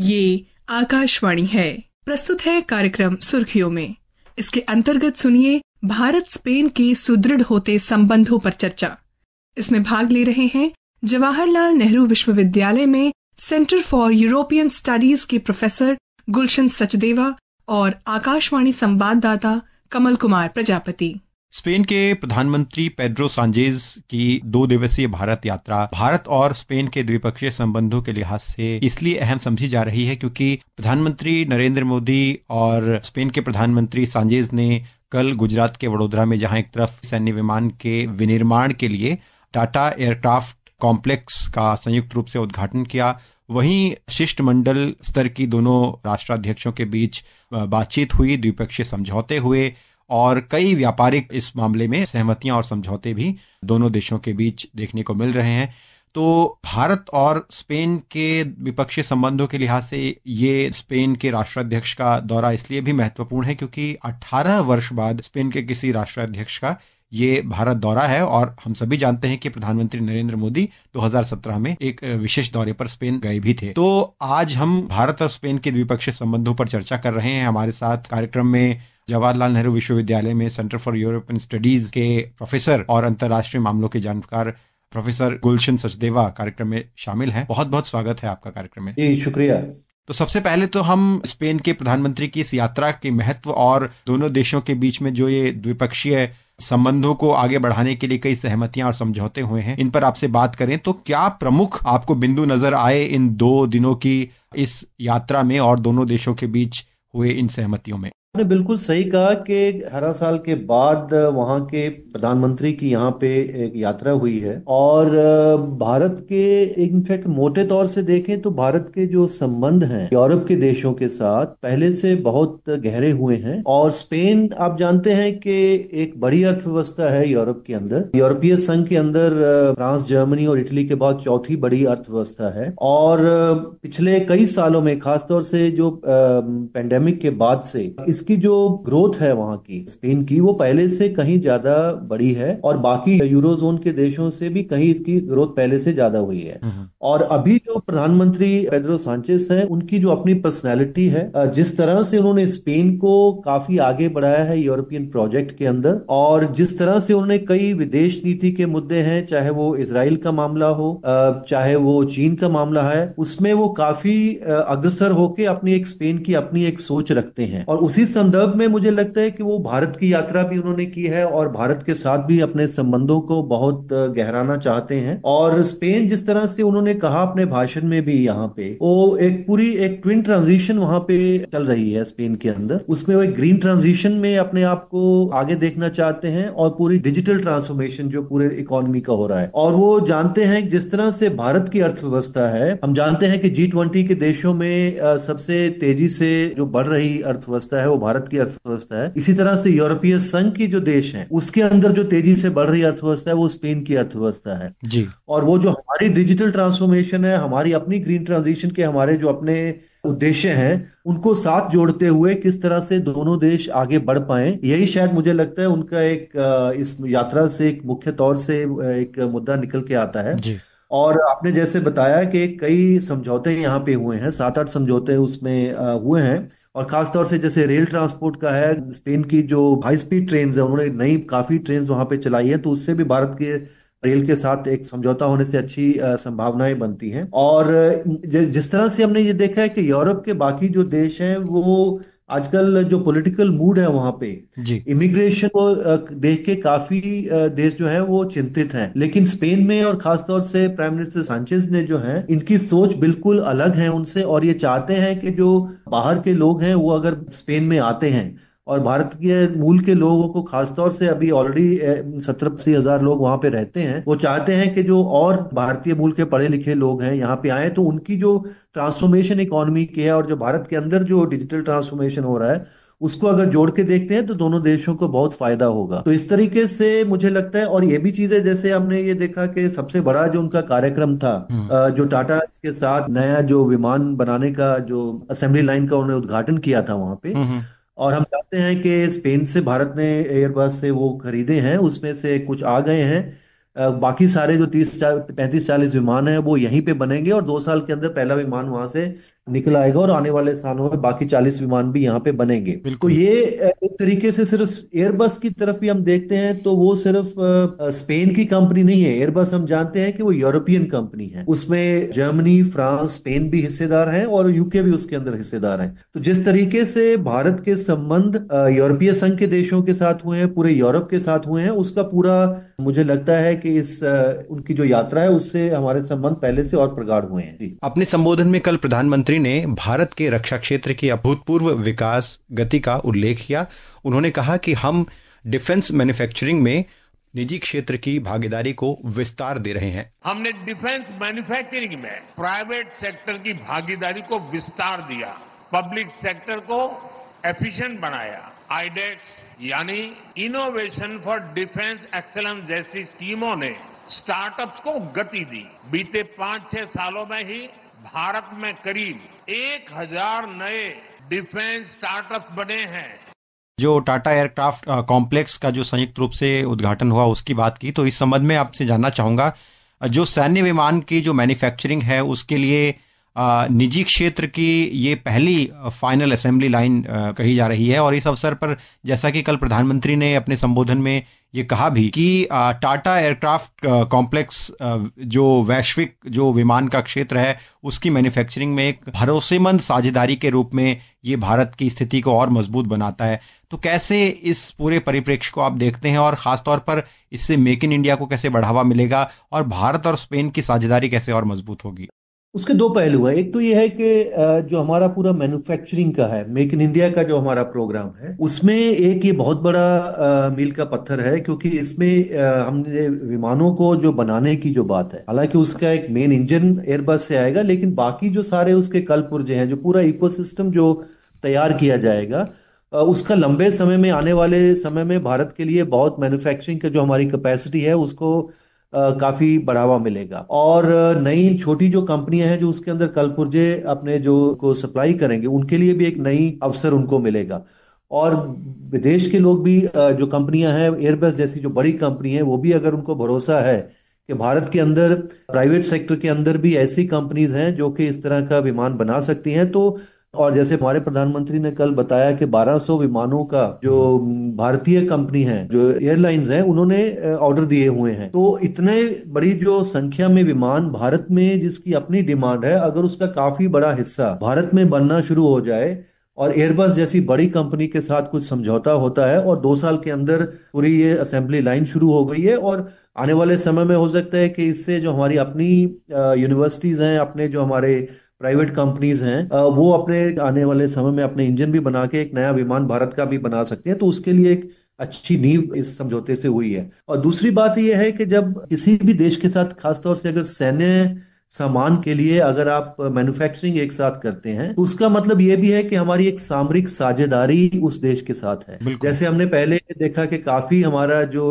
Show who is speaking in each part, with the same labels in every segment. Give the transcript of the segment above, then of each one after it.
Speaker 1: ये आकाशवाणी है प्रस्तुत है कार्यक्रम सुर्खियों में इसके अंतर्गत सुनिए भारत स्पेन के सुदृढ़ होते संबंधों पर चर्चा इसमें भाग ले रहे हैं जवाहरलाल नेहरू विश्वविद्यालय में सेंटर फॉर यूरोपियन स्टडीज के प्रोफेसर गुलशन सचदेवा और आकाशवाणी संवाददाता कमल कुमार प्रजापति स्पेन के प्रधानमंत्री पेड्रो सांजेज की दो दिवसीय भारत यात्रा भारत और स्पेन के द्विपक्षीय संबंधों के लिहाज से इसलिए अहम समझी जा रही है क्योंकि प्रधानमंत्री नरेंद्र मोदी और स्पेन के प्रधानमंत्री सांजेज ने कल गुजरात के वडोदरा में जहां एक तरफ सैन्य विमान के विनिर्माण के लिए टाटा एयरक्राफ्ट कॉम्प्लेक्स का संयुक्त रूप से उद्घाटन किया वहीं शिष्टमंडल स्तर की दोनों राष्ट्राध्यक्षों के बीच बातचीत हुई द्विपक्षीय समझौते हुए और कई व्यापारिक इस मामले में सहमतियां और समझौते भी दोनों देशों के बीच देखने को मिल रहे हैं तो भारत और स्पेन के द्विपक्षीय संबंधों के लिहाज से ये स्पेन के राष्ट्राध्यक्ष का दौरा इसलिए भी महत्वपूर्ण है क्योंकि 18 वर्ष बाद स्पेन के किसी राष्ट्राध्यक्ष का ये भारत दौरा है और हम सभी जानते हैं कि प्रधानमंत्री नरेंद्र मोदी 2017 में एक विशेष दौरे पर स्पेन गए भी थे तो आज हम भारत और स्पेन के द्विपक्षीय संबंधों पर चर्चा कर रहे हैं हमारे साथ कार्यक्रम में जवाहरलाल नेहरू विश्वविद्यालय में सेंटर फॉर यूरोपियन स्टडीज के प्रोफेसर और अंतर्राष्ट्रीय मामलों के जानकार प्रोफेसर गुलशन सचदेवा कार्यक्रम में शामिल हैं बहुत बहुत स्वागत है आपका कार्यक्रम
Speaker 2: में जी शुक्रिया
Speaker 1: तो सबसे पहले तो हम स्पेन के प्रधानमंत्री की इस यात्रा के महत्व और दोनों देशों के बीच में जो ये द्विपक्षीय संबंधों को आगे बढ़ाने के लिए कई सहमतियां और समझौते हुए हैं इन पर आपसे बात करें तो क्या प्रमुख आपको बिंदु नजर आए इन दो दिनों की इस यात्रा में और दोनों देशों के बीच हुए इन सहमतियों में
Speaker 2: आपने बिल्कुल सही कहा कि हरा साल के बाद वहाँ के प्रधानमंत्री की यहाँ पे एक यात्रा हुई है और भारत के इनफैक्ट मोटे तौर से देखें तो भारत के जो संबंध हैं यूरोप के देशों के साथ पहले से बहुत गहरे हुए हैं और स्पेन आप जानते हैं कि एक बड़ी अर्थव्यवस्था है यूरोप के अंदर यूरोपीय संघ के अंदर फ्रांस जर्मनी और इटली के बाद चौथी बड़ी अर्थव्यवस्था है और पिछले कई सालों में खासतौर से जो पेंडेमिक के बाद से इस इसकी जो ग्रोथ है वहां की स्पेन की वो पहले से कहीं ज्यादा बड़ी है और बाकी यूरो जोन के देशों से भी कहीं इसकी ग्रोथ पहले से ज्यादा हुई है हम्म। और अभी जो प्रधानमंत्री पेड्रो सांचेस है उनकी जो अपनी पर्सनैलिटी है जिस तरह से उन्होंने स्पेन को काफी आगे बढ़ाया है यूरोपियन प्रोजेक्ट के अंदर और जिस तरह से उन्होंने कई विदेश नीति के मुद्दे हैं चाहे वो इसराइल का मामला हो चाहे वो चीन का मामला है उसमें वो काफी अग्रसर होके अपनी एक स्पेन की अपनी एक सोच रखते हैं और उसी इस संदर्भ में मुझे लगता है कि वो भारत की यात्रा भी उन्होंने की है और भारत के साथ भी अपने संबंधों को बहुत गहराना चाहते हैं और स्पेन जिस तरह से उन्होंने कहा अपने भाषण में भी यहाँ पे वो एक पूरी एक ट्विन ट्रांजिशन वहां पे चल रही है स्पेन के अंदर उसमें वो एक ग्रीन ट्रांजिशन में अपने आप को आगे देखना चाहते हैं और पूरी डिजिटल ट्रांसफॉर्मेशन जो पूरे इकोनॉमी का हो रहा है और वो जानते हैं जिस तरह से भारत की अर्थव्यवस्था है हम जानते हैं कि जी ट्वेंटी के देशों में सबसे तेजी से जो बढ़ रही अर्थव्यवस्था है वो भारत की अर्थव्यवस्था है इसी तरह से यूरोपीय संघ की जो देश है उसके अंदर जो तेजी से बढ़ रही अर्थव्यवस्था है वो स्पेन की अर्थव्यवस्था है जी और वो जो हमारी डिजिटल ट्रांसफॉर्मेशन है हमारी अपनी ग्रीन ट्रांजिशन के हमारे जो अपने उद्देश्य हैं उनको साथ जोड़ते हुए किस तरह से दोनों देश आगे बढ़ पाए यही शायद मुझे लगता है उनका एक इस यात्रा से एक मुख्य तौर से एक मुद्दा निकल के आता है जी। और आपने जैसे बताया कि कई समझौते यहाँ पे हुए हैं सात आठ समझौते उसमें हुए हैं और खासतौर से जैसे रेल ट्रांसपोर्ट का है स्पेन की जो हाई स्पीड ट्रेन है उन्होंने नई काफ़ी ट्रेन वहां पे चलाई है तो उससे भी भारत के रेल के साथ एक समझौता होने से अच्छी संभावनाएं बनती हैं और जिस तरह से हमने ये देखा है कि यूरोप के बाकी जो देश हैं वो आजकल जो पॉलिटिकल मूड है वहां पे जी इमिग्रेशन को देख के काफी देश जो है वो चिंतित हैं लेकिन स्पेन में और खासतौर से प्राइम मिनिस्टर सांचेज ने जो है इनकी सोच बिल्कुल अलग है उनसे और ये चाहते हैं कि जो बाहर के लोग हैं वो अगर स्पेन में आते हैं और भारत के मूल के लोगों को खासतौर से अभी ऑलरेडी सत्रह अस्सी हजार लोग वहां पे रहते हैं वो चाहते हैं कि जो और भारतीय मूल के पढ़े लिखे लोग हैं यहाँ पे आए तो उनकी जो ट्रांसफॉर्मेशन इकोनॉमी की है और जो भारत के अंदर जो डिजिटल ट्रांसफॉर्मेशन हो रहा है उसको अगर जोड़ के देखते हैं तो दोनों देशों को बहुत फायदा होगा तो इस तरीके से मुझे लगता है और ये भी चीजें जैसे हमने ये देखा कि सबसे बड़ा जो उनका कार्यक्रम था हम्म। जो टाटा के साथ नया जो विमान बनाने का जो असेंबली लाइन का उन्होंने उद्घाटन किया था वहां पे हम्म, हम्म। और हम जानते हैं कि स्पेन से भारत ने एयरबस से वो खरीदे हैं उसमें से कुछ आ गए हैं बाकी सारे जो तीस चार पैंतीस चालीस विमान हैं वो यहीं पे बनेंगे और दो साल के अंदर पहला विमान वहां से निकल आएगा और आने वाले सालों में बाकी चालीस विमान भी यहाँ पे बनेंगे बिल्कुल तो ये एक तरीके से सिर्फ एयरबस की तरफ भी हम देखते हैं तो वो सिर्फ स्पेन की कंपनी नहीं है एयरबस हम जानते हैं कि वो यूरोपियन कंपनी है उसमें जर्मनी फ्रांस स्पेन भी हिस्सेदार है और यूके भी उसके अंदर हिस्सेदार है तो जिस तरीके से भारत के संबंध यूरोपीय संघ के देशों के साथ हुए हैं पूरे यूरोप के साथ हुए हैं उसका पूरा मुझे लगता है कि इस उनकी जो यात्रा है उससे हमारे संबंध पहले से और प्रगाढ़ हुए हैं
Speaker 1: अपने संबोधन में कल प्रधानमंत्री प्रधानमंत्री ने भारत के रक्षा क्षेत्र की अभूतपूर्व विकास गति का उल्लेख किया उन्होंने कहा कि हम डिफेंस मैन्युफैक्चरिंग में निजी क्षेत्र की भागीदारी को विस्तार दे रहे हैं
Speaker 2: हमने डिफेंस मैन्युफैक्चरिंग में प्राइवेट सेक्टर की भागीदारी को विस्तार दिया पब्लिक सेक्टर को एफिशिएंट बनाया आईडेक्स यानी इनोवेशन फॉर डिफेंस एक्सलेंस जैसी स्कीमों ने स्टार्टअप्स को गति दी बीते पांच छह सालों में ही भारत में करीब एक हजार नए डिफेंस स्टार्टअप बने हैं
Speaker 1: जो टाटा एयरक्राफ्ट कॉम्प्लेक्स का जो संयुक्त रूप से उद्घाटन हुआ उसकी बात की तो इस संबंध में आपसे जानना चाहूंगा जो सैन्य विमान की जो मैन्युफैक्चरिंग है उसके लिए निजी क्षेत्र की ये पहली फाइनल असेंबली लाइन कही जा रही है और इस अवसर पर जैसा कि कल प्रधानमंत्री ने अपने संबोधन में ये कहा भी कि टाटा एयरक्राफ्ट कॉम्प्लेक्स जो वैश्विक जो विमान का क्षेत्र है उसकी मैन्युफैक्चरिंग में एक भरोसेमंद साझेदारी के रूप में ये भारत की स्थिति को और मजबूत बनाता है तो कैसे इस पूरे परिप्रेक्ष्य को आप देखते हैं और ख़ासतौर पर इससे मेक इन इंडिया को कैसे बढ़ावा मिलेगा और भारत और स्पेन की साझेदारी कैसे और मजबूत होगी
Speaker 2: उसके दो पहलू हैं एक तो ये है कि जो हमारा पूरा मैन्युफैक्चरिंग का है मेक इन इंडिया का जो हमारा प्रोग्राम है उसमें एक ये बहुत बड़ा मील का पत्थर है क्योंकि इसमें हमने विमानों को जो बनाने की जो बात है हालांकि उसका एक मेन इंजन एयरबस से आएगा लेकिन बाकी जो सारे उसके कल पुर्जे हैं जो पूरा इको जो तैयार किया जाएगा उसका लंबे समय में आने वाले समय में भारत के लिए बहुत मैन्युफैक्चरिंग का जो हमारी कैपेसिटी है उसको काफ़ी बढ़ावा मिलेगा और नई छोटी जो कंपनियां हैं जो उसके अंदर कल पुर्जे अपने जो को सप्लाई करेंगे उनके लिए भी एक नई अवसर उनको मिलेगा और विदेश के लोग भी जो कंपनियां हैं एयरबस जैसी जो बड़ी कंपनी है वो भी अगर उनको भरोसा है कि भारत के अंदर प्राइवेट सेक्टर के अंदर भी ऐसी कंपनीज हैं जो कि इस तरह का विमान बना सकती हैं तो और जैसे हमारे प्रधानमंत्री ने कल बताया कि 1200 विमानों का जो भारतीय कंपनी है जो एयरलाइंस हैं उन्होंने ऑर्डर दिए हुए हैं तो इतने बड़ी जो संख्या में विमान भारत में जिसकी अपनी डिमांड है अगर उसका काफी बड़ा हिस्सा भारत में बनना शुरू हो जाए और एयरबस जैसी बड़ी कंपनी के साथ कुछ समझौता होता है और दो साल के अंदर पूरी ये असेंबली लाइन शुरू हो गई है और आने वाले समय में हो सकता है कि इससे जो हमारी अपनी यूनिवर्सिटीज़ हैं अपने जो हमारे प्राइवेट कंपनीज हैं वो अपने आने वाले समय में अपने इंजन भी बना के एक नया विमान भारत का भी बना सकते हैं तो उसके लिए एक अच्छी नींव इस समझौते से हुई है और दूसरी बात यह है कि जब किसी भी देश के साथ खासतौर से अगर सैन्य सामान के लिए अगर आप मैन्युफैक्चरिंग एक साथ करते हैं तो उसका मतलब ये भी है कि हमारी एक सामरिक साझेदारी उस देश के साथ है जैसे हमने पहले देखा कि काफी हमारा जो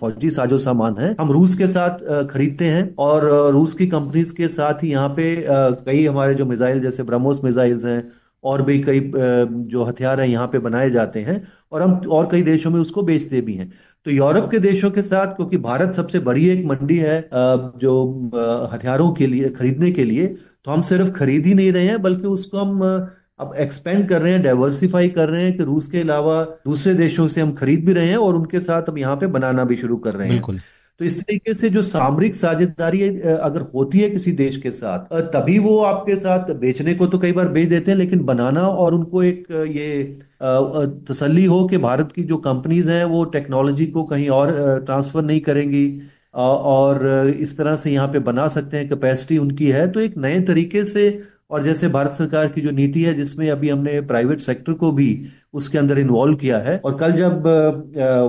Speaker 2: फौजी साजो सामान है हम रूस के साथ खरीदते हैं और रूस की कंपनीज के साथ ही यहाँ पे कई हमारे जो मिसाइल जैसे ब्रह्मोस मिसाइल्स हैं और भी कई जो हथियार हैं यहाँ पे बनाए जाते हैं और हम और कई देशों में उसको बेचते भी हैं तो यूरोप के देशों के साथ क्योंकि भारत सबसे बड़ी एक मंडी है जो हथियारों के लिए खरीदने के लिए तो हम सिर्फ खरीद ही नहीं रहे हैं बल्कि उसको हम अब एक्सपेंड कर रहे हैं डाइवर्सिफाई कर रहे हैं कि रूस के अलावा दूसरे देशों से हम खरीद भी रहे हैं और उनके साथ हम यहाँ पे बनाना भी शुरू कर रहे हैं तो इस तरीके से जो सामरिक साझेदारी अगर होती है किसी देश के साथ तभी वो आपके साथ बेचने को तो कई बार बेच देते हैं लेकिन बनाना और उनको एक ये तसली हो कि भारत की जो कंपनीज हैं वो टेक्नोलॉजी को कहीं और ट्रांसफर नहीं करेंगी और इस तरह से यहाँ पे बना सकते हैं कैपेसिटी उनकी है तो एक नए तरीके से और जैसे भारत सरकार की जो नीति है जिसमें अभी हमने प्राइवेट सेक्टर को भी उसके अंदर इन्वॉल्व किया है और कल जब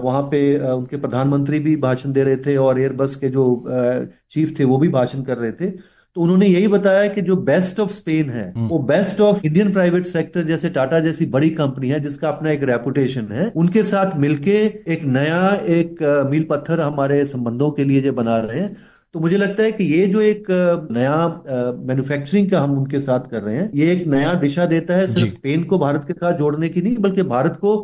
Speaker 2: वहां पे उनके प्रधानमंत्री भी भाषण दे रहे थे और एयरबस के जो चीफ थे वो भी भाषण कर रहे थे तो उन्होंने यही बताया कि जो बेस्ट ऑफ स्पेन है हम्म। वो best of Indian private sector जैसे टाटा जैसी बड़ी कंपनी है जिसका अपना एक रेपुटेशन है उनके साथ मिलके एक नया एक मील पत्थर हमारे संबंधों के लिए जो बना रहे हैं तो मुझे लगता है कि ये जो एक नया मैन्युफैक्चरिंग का हम उनके साथ कर रहे हैं ये एक नया दिशा देता है सिर्फ स्पेन को भारत के साथ जोड़ने की नहीं बल्कि भारत को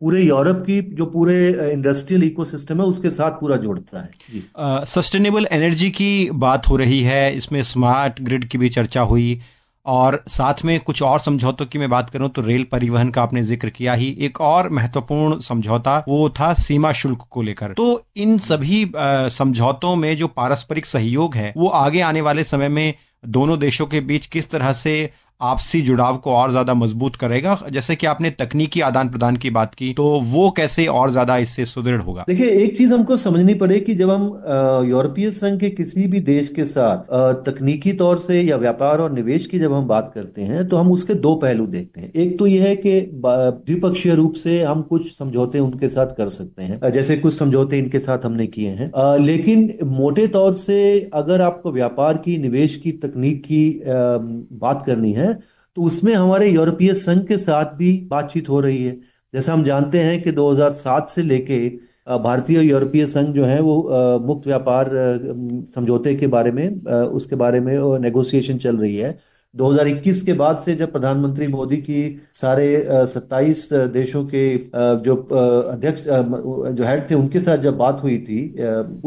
Speaker 2: पूरे यूरोप की जो पूरे इंडस्ट्रियल इकोसिस्टम है उसके साथ पूरा जोड़ता
Speaker 1: है सस्टेनेबल एनर्जी की बात हो रही है इसमें स्मार्ट ग्रिड की भी चर्चा हुई और साथ में कुछ और समझौतों की मैं बात करूं तो रेल परिवहन का आपने जिक्र किया ही एक और महत्वपूर्ण समझौता वो था सीमा शुल्क को लेकर तो इन सभी समझौतों में जो पारस्परिक सहयोग है वो आगे आने वाले समय में दोनों देशों के बीच किस तरह से आपसी जुड़ाव को और ज़्यादा मजबूत करेगा जैसे कि आपने तकनीकी आदान प्रदान की बात की तो वो कैसे और ज़्यादा इससे सुदृढ़ होगा
Speaker 2: देखिए एक चीज़ हमको समझनी पड़े कि जब हम यूरोपीय संघ के किसी भी देश के साथ तकनीकी तौर से या व्यापार और निवेश की जब हम बात करते हैं तो हम उसके दो पहलू देखते हैं एक तो यह है कि द्विपक्षीय रूप से हम कुछ समझौते उनके साथ कर सकते हैं जैसे कुछ समझौते इनके साथ हमने किए हैं लेकिन मोटे तौर से अगर आपको व्यापार की निवेश की तकनीक की बात करनी है तो उसमें हमारे यूरोपीय संघ के साथ भी बातचीत हो रही है जैसा हम जानते हैं कि 2007 से लेके भारतीय और यूरोपीय संघ जो है वो मुक्त व्यापार समझौते के बारे में उसके बारे में नेगोशिएशन चल रही है 2021 के बाद से जब प्रधानमंत्री मोदी की सारे सत्ताईस देशों के जो अध्यक्ष जो हेड थे उनके साथ जब बात हुई थी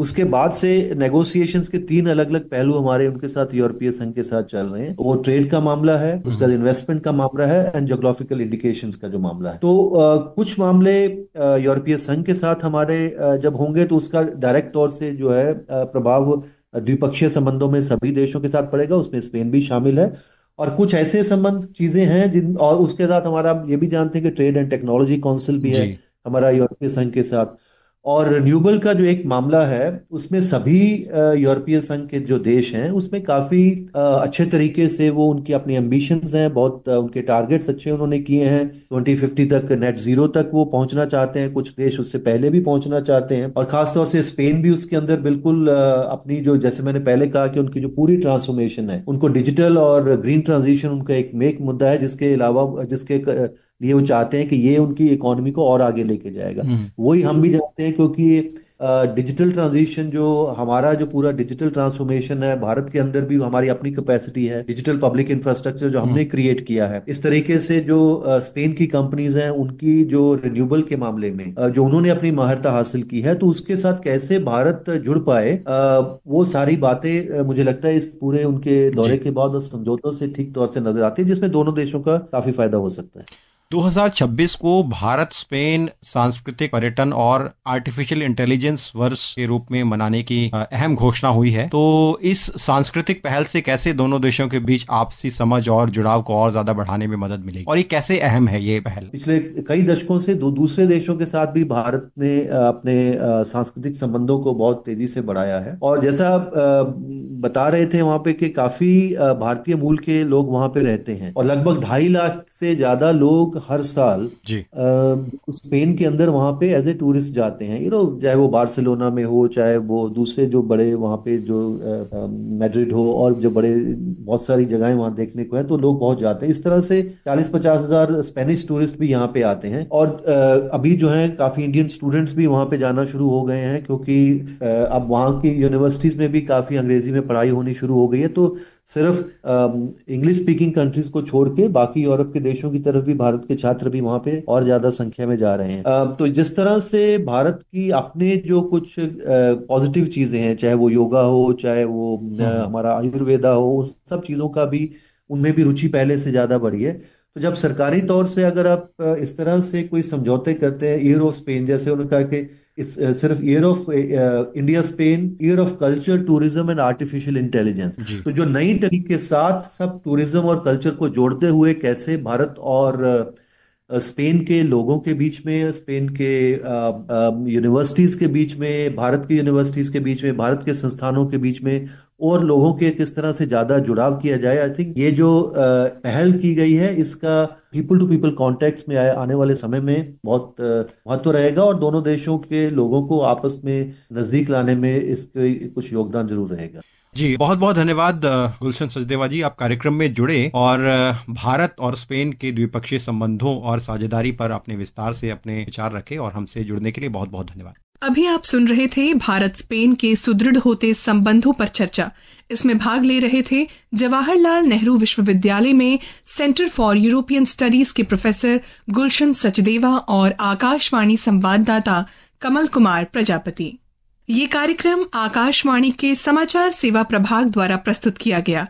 Speaker 2: उसके बाद से नेगोशिएशंस के तीन अलग अलग पहलू हमारे उनके साथ यूरोपीय संघ के साथ चल रहे हैं वो ट्रेड का मामला है हम्म। उसका इन्वेस्टमेंट का मामला है एंड जोग्राफिकल इंडिकेशन का जो मामला है तो कुछ मामले यूरोपीय संघ के साथ हमारे जब होंगे तो उसका डायरेक्ट तौर से जो है प्रभाव द्विपक्षीय संबंधों में सभी देशों के साथ पड़ेगा उसमें स्पेन भी शामिल है और कुछ ऐसे संबंध चीजें हैं जिन और उसके साथ हमारा ये भी जानते हैं कि ट्रेड एंड टेक्नोलॉजी काउंसिल भी है हमारा यूरोपीय संघ के साथ और रिन्यूबल का जो एक मामला है उसमें सभी यूरोपीय संघ के जो देश हैं उसमें काफ़ी अच्छे तरीके से वो उनकी अपनी एम्बिशंस हैं बहुत उनके टारगेट्स अच्छे उन्होंने किए हैं ट्वेंटी फिफ्टी तक नेट जीरो तक वो पहुंचना चाहते हैं कुछ देश उससे पहले भी पहुंचना चाहते हैं और खासतौर से स्पेन भी उसके अंदर बिल्कुल अपनी जो जैसे मैंने पहले कहा कि उनकी जो पूरी ट्रांसफॉर्मेशन है उनको डिजिटल और ग्रीन ट्रांजिशन उनका एक मेक मुद्दा है जिसके अलावा जिसके लिए वो चाहते हैं कि ये उनकी इकोनॉमी को और आगे लेके जाएगा हम्म। वही हम भी जानते हैं क्योंकि डिजिटल ट्रांजिशन जो हमारा जो पूरा डिजिटल ट्रांसफॉर्मेशन है भारत के अंदर भी हमारी अपनी कैपेसिटी है डिजिटल पब्लिक इंफ्रास्ट्रक्चर जो हमने क्रिएट हम्म। किया है इस तरीके से जो स्पेन की कंपनीज हैं उनकी जो रिन्यूबल के मामले में जो उन्होंने अपनी महारता हासिल की है तो उसके साथ कैसे भारत जुड़ पाए वो सारी बातें मुझे लगता है इस पूरे उनके दौरे के बाद समझौतों से ठीक तौर से नजर आती है जिसमें दोनों देशों का काफी फायदा हो सकता है
Speaker 1: 2026 को भारत स्पेन सांस्कृतिक पर्यटन और आर्टिफिशियल इंटेलिजेंस वर्ष के रूप में मनाने की अहम घोषणा हुई है तो इस सांस्कृतिक पहल से कैसे दोनों देशों के बीच आपसी समझ और जुड़ाव को और ज्यादा बढ़ाने में मदद मिलेगी
Speaker 2: और ये कैसे अहम है ये पहल पिछले कई दशकों से दो दूसरे देशों के साथ भी भारत ने अपने सांस्कृतिक संबंधों को बहुत तेजी से बढ़ाया है और जैसा आप बता रहे थे वहां पे कि काफी भारतीय मूल के लोग वहां पे रहते हैं और लगभग ढाई लाख से ज्यादा लोग हर साल जी स्पेन के अंदर वहां पे एज ए टूरिस्ट जाते हैं यू नो चाहे वो बार्सिलोना में हो चाहे वो दूसरे जो बड़े वहां पे जो मेड्रिड हो और जो बड़े बहुत सारी जगहें वहां देखने को है तो लोग बहुत जाते हैं इस तरह से चालीस पचास हजार स्पेनिश टूरिस्ट भी यहाँ पे आते हैं और अभी जो है काफी इंडियन स्टूडेंट्स भी वहां पे जाना शुरू हो गए हैं क्योंकि अब वहां की यूनिवर्सिटीज में भी काफी अंग्रेजी में पढ़ाई होनी शुरू हो गई है तो सिर्फ इंग्लिश स्पीकिंग कंट्रीज को छोड़ के बाकी यूरोप के देशों की तरफ भी भारत के छात्र भी वहां पे और ज्यादा संख्या में जा रहे हैं तो जिस तरह से भारत की अपने जो कुछ पॉजिटिव चीजें हैं चाहे वो योगा हो चाहे वो हाँ। हमारा आयुर्वेदा हो उन सब चीजों का भी उनमें भी रुचि पहले से ज्यादा बढ़ी है तो जब सरकारी तौर से अगर आप इस तरह से कोई समझौते करते हैं ऑफ स्पेन जैसे उन्होंने कहा कि इट्स सिर्फ year of India Spain year of culture tourism and artificial intelligence तो जो नई तरीके साथ सब टूरिज्म और कल्चर को जोड़ते हुए कैसे भारत और uh, स्पेन के लोगों के बीच में स्पेन के यूनिवर्सिटीज़ के बीच में भारत की यूनिवर्सिटीज़ के बीच में भारत के संस्थानों के बीच में और लोगों के किस तरह से ज़्यादा जुड़ाव किया जाए आई थिंक ये जो पहल की गई है इसका पीपल टू पीपल कॉन्टेक्ट में आने वाले समय में बहुत महत्व रहेगा और दोनों देशों के लोगों को आपस में नज़दीक लाने में इसके कुछ योगदान जरूर रहेगा
Speaker 1: जी बहुत बहुत धन्यवाद गुलशन सचदेवा जी आप कार्यक्रम में जुड़े और भारत और स्पेन के द्विपक्षीय संबंधों और साझेदारी पर अपने विस्तार से अपने विचार रखे और हमसे जुड़ने के लिए बहुत बहुत धन्यवाद अभी आप सुन रहे थे भारत स्पेन के सुदृढ़ होते संबंधों पर चर्चा इसमें भाग ले रहे थे जवाहरलाल नेहरू विश्वविद्यालय में सेंटर फॉर यूरोपियन स्टडीज के प्रोफेसर गुलशन सचदेवा और आकाशवाणी संवाददाता कमल कुमार प्रजापति ये कार्यक्रम आकाशवाणी के समाचार सेवा प्रभाग द्वारा प्रस्तुत किया गया